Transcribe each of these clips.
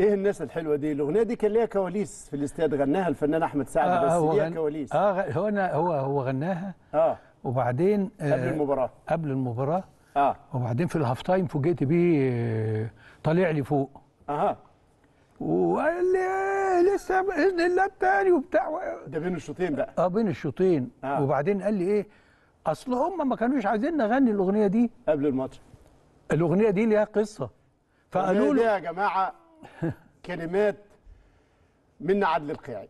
ايه الناس الحلوه دي الاغنيه دي كان ليها كواليس في الاستاد غناها الفنان احمد سعد آه بس هو ليها غن... كواليس اه هو أنا هو هو غناها اه وبعدين آه قبل المباراه قبل المباراه اه وبعدين في الهاف تايم فوجئت بيه آه، طالع لي فوق اها وقال لي آه، لسه باذن الله التاني وبتاع ده بين الشوطين بقى اه بين الشوطين آه. وبعدين قال لي ايه اصل هم ما كانوش عايزين نغني الاغنيه دي قبل الماتش الاغنيه دي ليها قصه فقالوا له يا جماعه كلمات منا عدل القيعي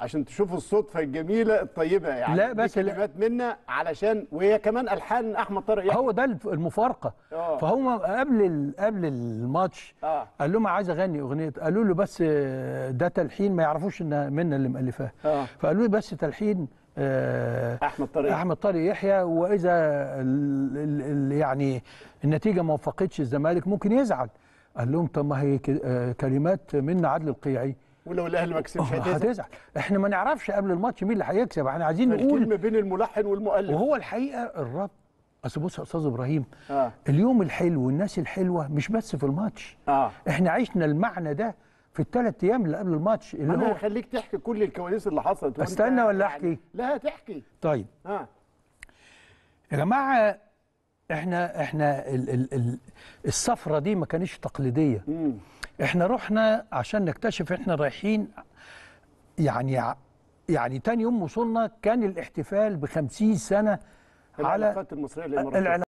عشان تشوفوا الصدفه الجميله الطيبه يعني لا بس كلمات منا علشان وهي كمان الحان احمد طارق يعني. هو ده المفارقه آه. فهم قبل قبل الماتش آه. قال لهم عايز اغني اغنيه قالوا له بس آه، ده تلحين ما يعرفوش ان منا اللي مؤلفاها فقالوا له بس تلحين احمد طارق احمد طارق يحيى واذا الـ الـ يعني النتيجه ما وفقتش الزمالك ممكن يزعل قال لهم طب ما هي آه، كلمات من عدل القيعي ولو الاهلي ما كسبش هتزعل احنا ما نعرفش قبل الماتش مين اللي هيكسب احنا عايزين نقول الكلمه بين الملحن والمؤلف وهو الحقيقه الرب اصل بص يا استاذ ابراهيم آه. اليوم الحلو والناس الحلوه مش بس في الماتش آه. احنا عشنا المعنى ده في الثلاث ايام اللي قبل الماتش اللي أنا هو هخليك تحكي كل الكواليس اللي حصلت استنى ولا يعني احكي؟ لا هتحكي طيب آه. يا جماعه احنا احنا ال ال ال السفره دي ما كانتش تقليديه مم. احنا رحنا عشان نكتشف احنا رايحين يعني يعني تاني يوم وصلنا كان الاحتفال بخمسين سنه سنه العلاقات على المصريه الاماراتيه